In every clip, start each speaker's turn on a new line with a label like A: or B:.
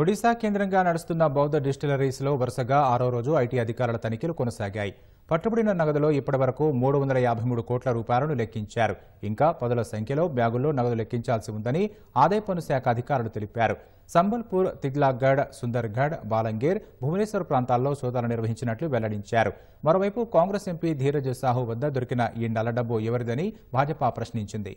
A: ఒడిశా కేంద్రంగా నడుస్తున్న బౌద్ధ డిస్టిలరీస్లో వరుసగా ఆరో రోజు ఐటీ అధికారుల తనిఖీలు కొనసాగాయి పట్టుబడిన నగదులో ఇప్పటివరకు మూడు వందల యాభై మూడు కోట్ల రూపాయలను లెక్కించారు ఇంకా పదుల సంఖ్యలో బ్యాగుల్లో నగదు లెక్కించాల్సి ఉందని ఆదాయ పన్ను శాఖ అధికారులు తెలిపారు సంబల్పూర్ తిగ్లాగఢ్ సుందర్గఢ్ బాలంగీర్ భువనేశ్వర్ ప్రాంతాల్లో సోదాలు నిర్వహించినట్లు వెల్లడించారు మరోవైపు కాంగ్రెస్ ఎంపీ ధీరజ్ సాహు వద్ద దొరికిన ఈ నల్ల డబ్బు ఎవరిదని భాజపా ప్రశ్నించింది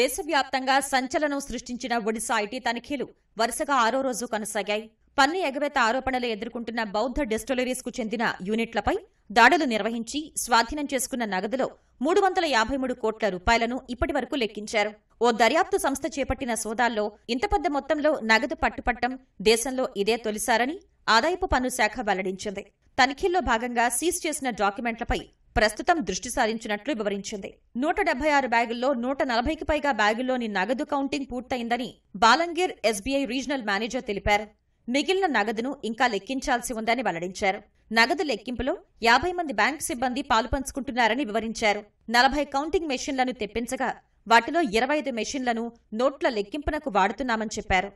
B: దేశవ్యాప్తంగా సంచలనం సృష్టించిన ఒడిశా ఐటీ తనిఖీలు వరుసగా ఆరో రోజు కొనసాగాయి పన్ను ఎగవేత ఆరోపణలు ఎదుర్కొంటున్న బౌద్ధ డిస్టిలరీస్కు చెందిన యూనిట్లపై దాడులు నిర్వహించి స్వాధీనం చేసుకున్న నగదులో మూడు వందల యాభై మూడు కోట్ల రూపాయలను ఇప్పటి వరకు లెక్కించారు ఓ దర్యాప్తు సంస్థ చేపట్టిన సోదాల్లో ఇంత పెద్ద మొత్తంలో నగదు పట్టుపట్టం దేశంలో ఇదే తొలిసారని ఆదాయపు పన్ను శాఖ వెల్లడించింది తనిఖీల్లో భాగంగా సీజ్ చేసిన డాక్యుమెంట్లపై ప్రస్తుతం దృష్టి సారించినట్లు వివరించింది నూట డెబ్బై ఆరు బ్యాగుల్లో నూట నలభైకి పైగా బ్యాగుల్లోని నగదు కౌంటింగ్ పూర్తయిందని బాలంగీర్ ఎస్బీఐ రీజనల్ మేనేజర్ తెలిపారు మిగిలిన నగదును ఇంకా లెక్కించాల్సి ఉందని వెల్లడించారు నగదు లెక్కింపులో యాభై మంది బ్యాంక్ సిబ్బంది పాలుపంచుకుంటున్నారని వివరించారు నలభై కౌంటింగ్ మెషిన్లను తెప్పించగా వాటిలో ఇరవై ఐదు మెషిన్లను నోట్ల లెక్కింపునకు వాడుతున్నామని చెప్పారు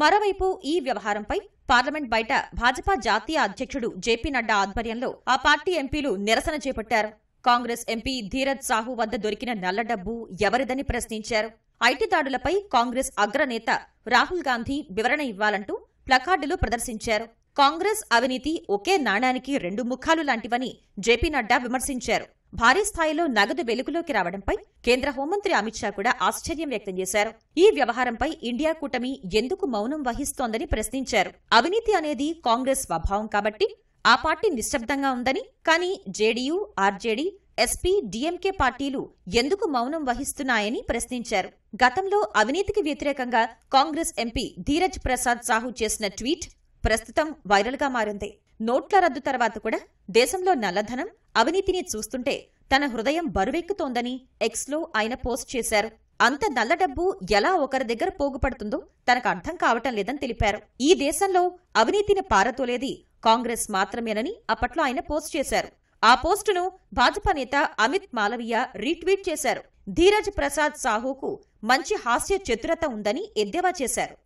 B: మరోవైపు ఈ వ్యవహారంపై పార్లమెంట్ బయట భాజపా జాతీయ అధ్యక్షుడు జేపీ నడ్డా ఆధ్వర్యంలో ఆ పార్టీ ఎంపీలు నిరసన చేపట్టారు కాంగ్రెస్ ఎంపీ ధీరజ్ సాహు వద్ద దొరికిన నల్లడబ్బు ఎవరిదని ప్రశ్నించారు ఐటీ దాడులపై కాంగ్రెస్ అగ్రనేత రాహుల్ గాంధీ వివరణ ఇవ్వాలంటూ ప్లకార్డులు ప్రదర్శించారు కాంగ్రెస్ అవినీతి ఒకే నాణానికి రెండు ముఖాలు లాంటివని జేపీ నడ్డా విమర్శించారు భారీ స్థాయిలో నగదు వెలుగులోకి రావడంపై కేంద్ర హోంమంత్రి అమిత్ షా కూడా ఆశ్చర్యం వ్యక్తం చేశారు ఈ వ్యవహారంపై ఇండియా కూటమి ఎందుకు మౌనం వహిస్తోందని ప్రశ్నించారు అవినీతి అనేది కాంగ్రెస్ స్వభావం కాబట్టి ఆ పార్టీ నిశ్శబ్దంగా ఉందని కానీ జేడీయూ ఆర్జేడీ ఎస్పీ డీఎంకే పార్టీలు ఎందుకు మౌనం వహిస్తున్నాయని ప్రశ్నించారు గతంలో అవినీతికి వ్యతిరేకంగా కాంగ్రెస్ ఎంపీ ధీరజ్ ప్రసాద్ సాహు చేసిన ట్వీట్ ప్రస్తుతం వైరల్గా మారింది నోట్ల రద్దు తర్వాత కూడా దేశంలో నల్లధనం అవినీతిని చూస్తుంటే తన హృదయం బరువెక్కుతోందని ఎక్స్లో ఆయన పోస్ట్ చేశారు అంత నల్ల డబ్బు ఎలా ఒకరి దగ్గర పోగుపడుతుందో తనకు అర్థం కావటం లేదని తెలిపారు ఈ దేశంలో అవినీతిని పారతోలేది కాంగ్రెస్ మాత్రమేనని అప్పట్లో ఆయన పోస్ట్ చేశారు ఆ పోస్టును భాజపా నేత అమిత్ మాలవీయ రీట్వీట్ చేశారు ధీరజ్ ప్రసాద్ సాహుకు మంచి హాస్య చతురత ఉందని ఎద్దేవా చేశారు